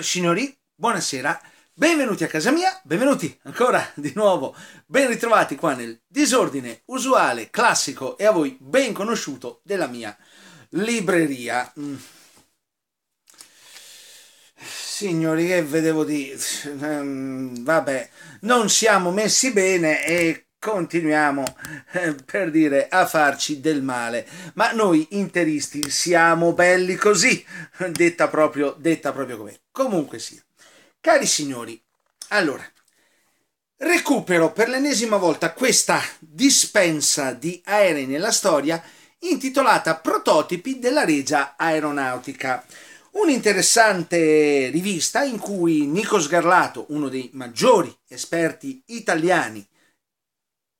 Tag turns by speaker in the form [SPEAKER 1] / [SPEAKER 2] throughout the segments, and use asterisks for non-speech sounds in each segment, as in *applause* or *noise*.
[SPEAKER 1] Signore e signori, buonasera, benvenuti a casa mia, benvenuti ancora *laughs* di nuovo, ben ritrovati qua nel disordine usuale, classico e a voi ben conosciuto della mia libreria. Mm. Signori, che vedevo di... Ehm, vabbè, non siamo messi bene e continuiamo eh, per dire a farci del male ma noi interisti siamo belli così detta proprio detta proprio come comunque sia cari signori allora recupero per l'ennesima volta questa dispensa di aerei nella storia intitolata prototipi della regia aeronautica un'interessante rivista in cui Nico Sgarlato, uno dei maggiori esperti italiani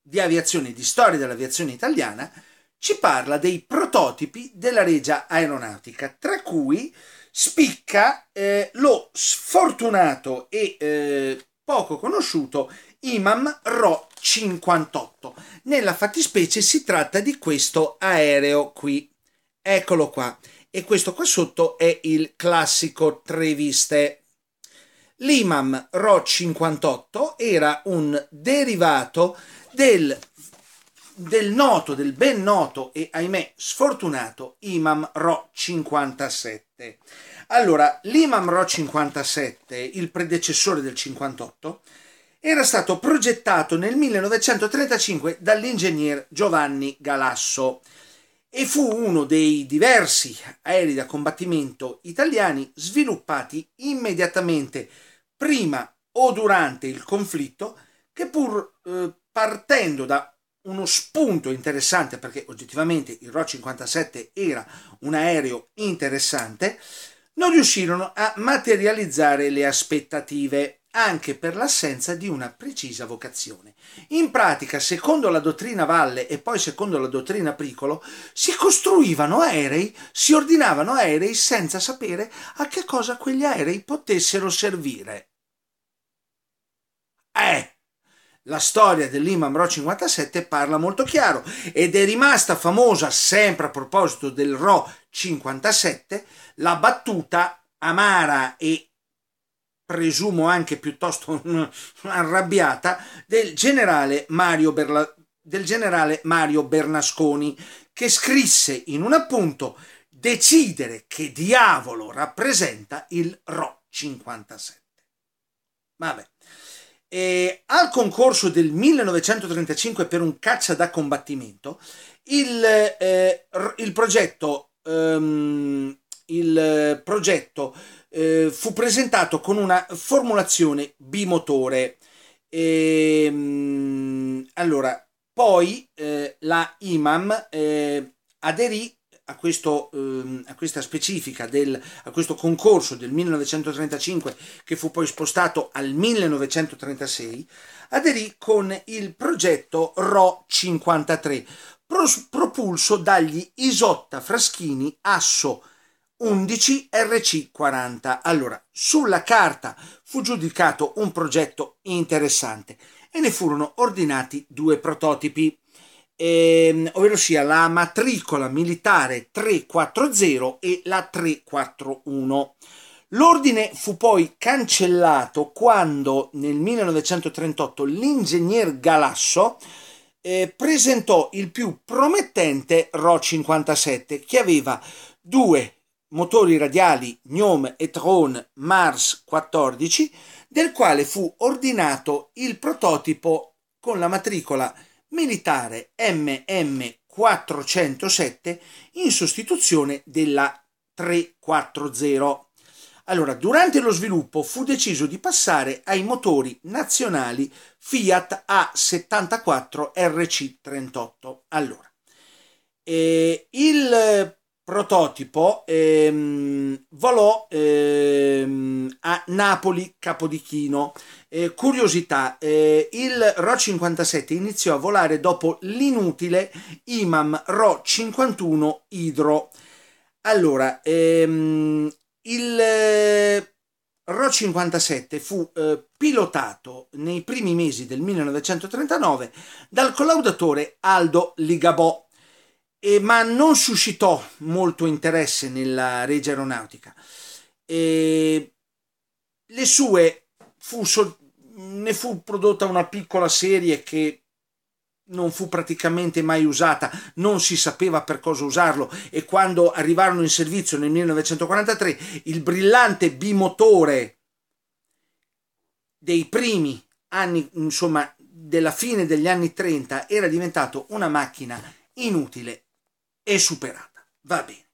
[SPEAKER 1] di aviazione, di storia dell'aviazione italiana, ci parla dei prototipi della regia aeronautica, tra cui spicca eh, lo sfortunato e eh, poco conosciuto Imam Ro 58. Nella fattispecie si tratta di questo aereo qui. Eccolo qua. E questo qua sotto è il classico Treviste. L'Imam Ro 58 era un derivato del, del noto, del ben noto e ahimè sfortunato Imam Ro 57. Allora, l'Imam Ro 57, il predecessore del 58, era stato progettato nel 1935 dall'ingegner Giovanni Galasso e fu uno dei diversi aerei da combattimento italiani sviluppati immediatamente prima o durante il conflitto che pur eh, partendo da uno spunto interessante perché oggettivamente il RO 57 era un aereo interessante, non riuscirono a materializzare le aspettative anche per l'assenza di una precisa vocazione. In pratica, secondo la dottrina Valle e poi secondo la dottrina Pricolo, si costruivano aerei, si ordinavano aerei senza sapere a che cosa quegli aerei potessero servire. Eh, la storia dell'Imam Ro 57 parla molto chiaro ed è rimasta famosa sempre a proposito del Ro 57 la battuta amara e presumo anche piuttosto *laughs* arrabbiata del generale Mario, Berla, del generale Mario Bernasconi che scrisse in un appunto decidere che diavolo rappresenta il Ro 57. Vabbè. E al concorso del 1935 per un caccia da combattimento, il, eh, il progetto, ehm, il progetto eh, fu presentato con una formulazione bimotore. E, ehm, allora, poi eh, la IMAM eh, aderì a, questo, ehm, a questa specifica, del, a questo concorso del 1935 che fu poi spostato al 1936, aderì con il progetto RO 53, propulso dagli Isotta Fraschini Asso 11 RC40. Allora, sulla carta fu giudicato un progetto interessante e ne furono ordinati due prototipi ehm, ovvero sia la matricola militare 340 e la 341. L'ordine fu poi cancellato quando nel 1938 l'ingegner Galasso eh, presentò il più promettente Ro 57 che aveva due motori radiali Gnome e Tron Mars 14 del quale fu ordinato il prototipo con la matricola militare MM407 in sostituzione della 340. Allora, durante lo sviluppo fu deciso di passare ai motori nazionali Fiat A74 RC38. Allora, eh, il prototipo ehm, volò ehm, a Napoli Capodichino. Eh, curiosità, eh, il Ro 57 iniziò a volare dopo l'inutile Imam Ro 51 Idro. Allora, ehm, il eh, Ro 57 fu eh, pilotato nei primi mesi del 1939 dal collaudatore Aldo Ligabò, eh, ma non suscitò molto interesse nella regia aeronautica. Eh, le sue fu so- ne fu prodotta una piccola serie che non fu praticamente mai usata, non si sapeva per cosa usarlo e quando arrivarono in servizio nel 1943 il brillante bimotore dei primi anni, insomma, della fine degli anni 30 era diventato una macchina inutile e superata. Va bene.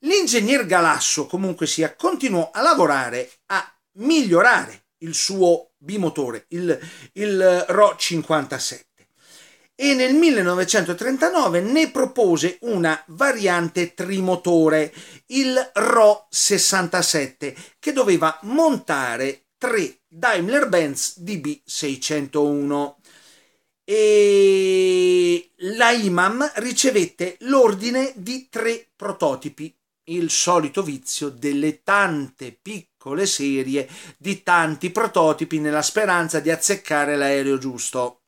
[SPEAKER 1] L'ingegner Galasso comunque sia continuò a lavorare a migliorare il suo bimotore, il, il eh, RO 57 e nel 1939 ne propose una variante trimotore, il RO 67, che doveva montare tre Daimler-Benz DB601. E la IMAM ricevette l'ordine di tre prototipi, il solito vizio delle tante piccole piccole serie di tanti prototipi nella speranza di azzeccare l'aereo giusto.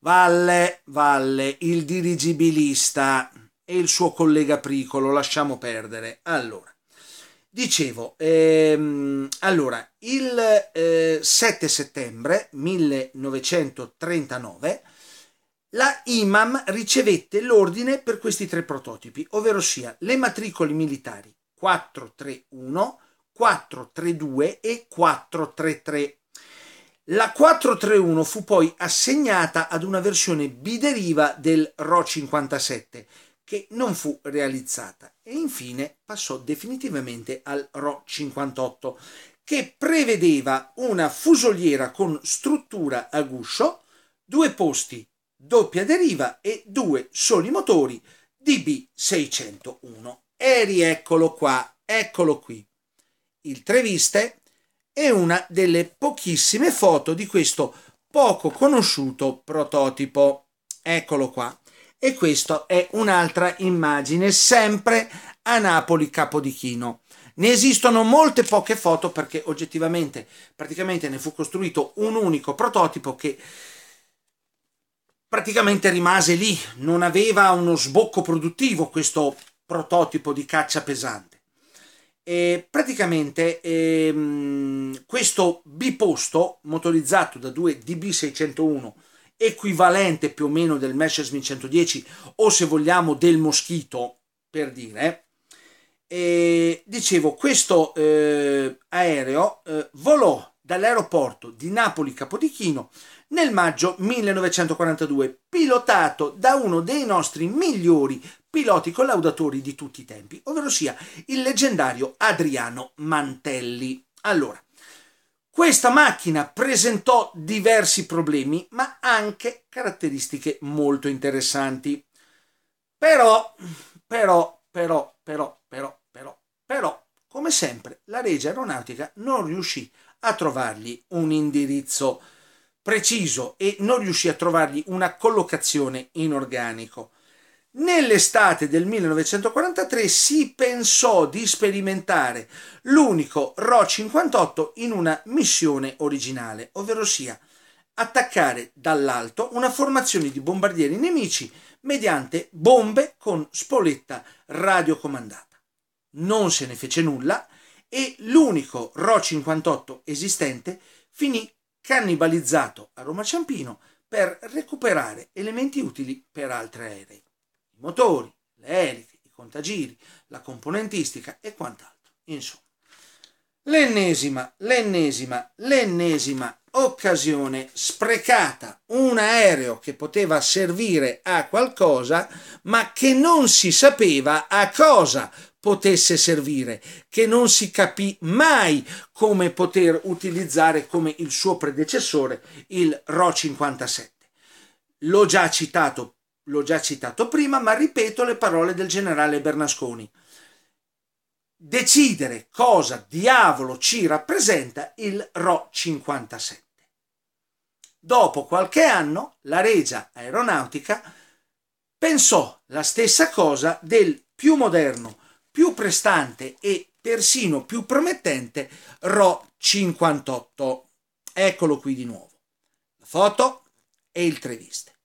[SPEAKER 1] Valle, Valle, il dirigibilista e il suo collega Pricolo, lasciamo perdere. Allora, dicevo, ehm, allora, il eh, 7 settembre 1939 la IMAM ricevette l'ordine per questi tre prototipi, ovvero sia le matricole militari 431, 4-3-2 e 4-3-3. La 4-3-1 fu poi assegnata ad una versione bideriva del RO 57 che non fu realizzata e infine passò definitivamente al RO 58 che prevedeva una fusoliera con struttura a guscio, due posti, doppia deriva e due soli motori DB601. E rieccolo qua, eccolo qui il Treviste è una delle pochissime foto di questo poco conosciuto prototipo. Eccolo qua. E questa è un'altra immagine, sempre a Napoli Capodichino. Ne esistono molte poche foto perché oggettivamente praticamente ne fu costruito un unico prototipo che praticamente rimase lì, non aveva uno sbocco produttivo questo prototipo di caccia pesante. E praticamente ehm, questo biposto motorizzato da due DB601 equivalente più o meno del Messerschmitt 110 o se vogliamo del Moschito per dire e dicevo questo eh, aereo eh, volò dall'aeroporto di Napoli Capodichino nel maggio 1942 pilotato da uno dei nostri migliori piloti collaudatori di tutti i tempi, ovvero sia il leggendario Adriano Mantelli. Allora, questa macchina presentò diversi problemi, ma anche caratteristiche molto interessanti. Però, però, però, però, però, però, però, come sempre, la Regia Aeronautica non riuscì a trovargli un indirizzo preciso e non riuscì a trovargli una collocazione in organico. Nell'estate del 1943 si pensò di sperimentare l'unico RO 58 in una missione originale, ovvero sia attaccare dall'alto una formazione di bombardieri nemici mediante bombe con spoletta radiocomandata. Non se ne fece nulla e l'unico RO 58 esistente finì cannibalizzato a Roma Ciampino per recuperare elementi utili per altri aerei i motori, le eliche, i contagiri, la componentistica e quant'altro. Insomma, l'ennesima, l'ennesima, l'ennesima occasione sprecata, un aereo che poteva servire a qualcosa, ma che non si sapeva a cosa potesse servire, che non si capì mai come poter utilizzare come il suo predecessore, il RO 57. L'ho già citato l'ho già citato prima, ma ripeto le parole del generale Bernasconi. Decidere cosa diavolo ci rappresenta il RO 57. Dopo qualche anno la Regia Aeronautica pensò la stessa cosa del più moderno, più prestante e persino più promettente RO 58. Eccolo qui di nuovo. La foto e il treviste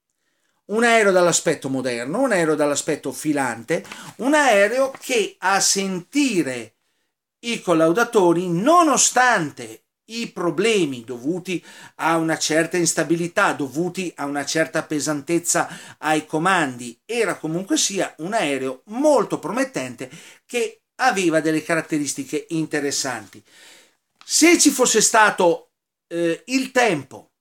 [SPEAKER 1] un aereo dall'aspetto moderno, un aereo dall'aspetto filante, un aereo che a sentire i collaudatori, nonostante i problemi dovuti a una certa instabilità, dovuti a una certa pesantezza ai comandi, era comunque sia un aereo molto promettente che aveva delle caratteristiche interessanti. Se ci fosse stato eh, il tempo,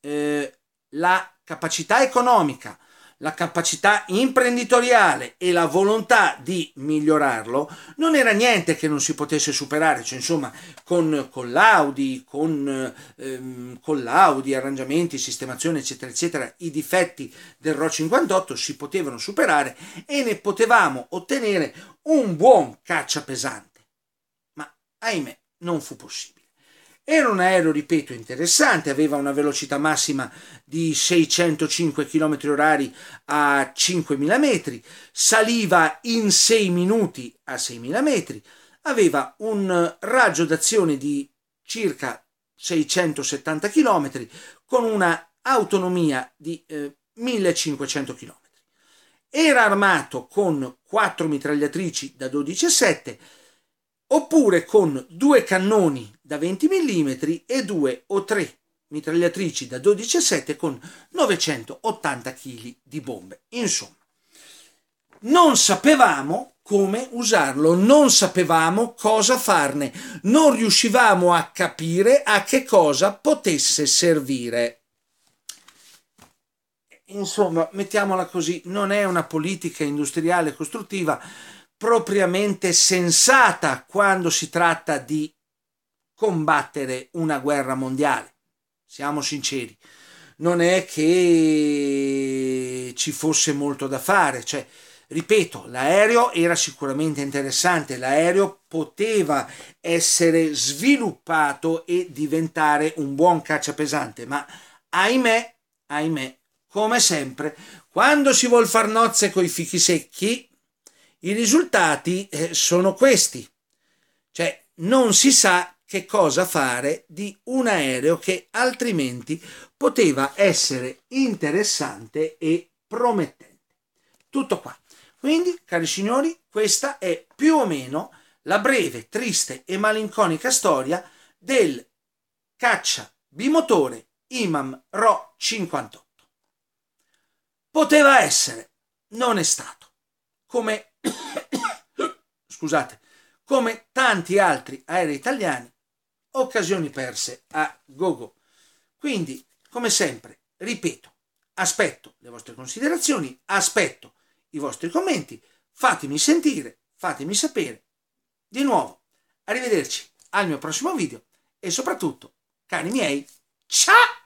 [SPEAKER 1] eh, la capacità economica, la capacità imprenditoriale e la volontà di migliorarlo, non era niente che non si potesse superare, cioè insomma con, con l'Audi, con, ehm, con l'Audi, arrangiamenti, sistemazione eccetera eccetera, i difetti del RO 58 si potevano superare e ne potevamo ottenere un buon caccia pesante, ma ahimè non fu possibile. Era un aereo, ripeto, interessante, aveva una velocità massima di 605 km h a 5.000 metri, saliva in 6 minuti a 6.000 metri, aveva un raggio d'azione di circa 670 km con una autonomia di eh, 1500 km. Era armato con 4 mitragliatrici da 12 a 12,7 oppure con due cannoni da 20 mm e due o tre mitragliatrici da 12,7 con 980 kg di bombe. Insomma, non sapevamo come usarlo, non sapevamo cosa farne, non riuscivamo a capire a che cosa potesse servire. Insomma, mettiamola così, non è una politica industriale costruttiva, propriamente sensata quando si tratta di combattere una guerra mondiale. Siamo sinceri, non è che ci fosse molto da fare, cioè, ripeto, l'aereo era sicuramente interessante, l'aereo poteva essere sviluppato e diventare un buon caccia pesante, ma ahimè, ahimè, come sempre, quando si vuol far nozze con i fichi secchi, i risultati eh, sono questi, cioè non si sa che cosa fare di un aereo che altrimenti poteva essere interessante e promettente. Tutto qua. Quindi, cari signori, questa è più o meno la breve, triste e malinconica storia del caccia bimotore Imam Ro 58. Poteva essere, non è stato, come scusate, come tanti altri aerei italiani, occasioni perse a gogo. Quindi, come sempre, ripeto, aspetto le vostre considerazioni, aspetto i vostri commenti, fatemi sentire, fatemi sapere. Di nuovo, arrivederci al mio prossimo video e soprattutto, cari miei, ciao!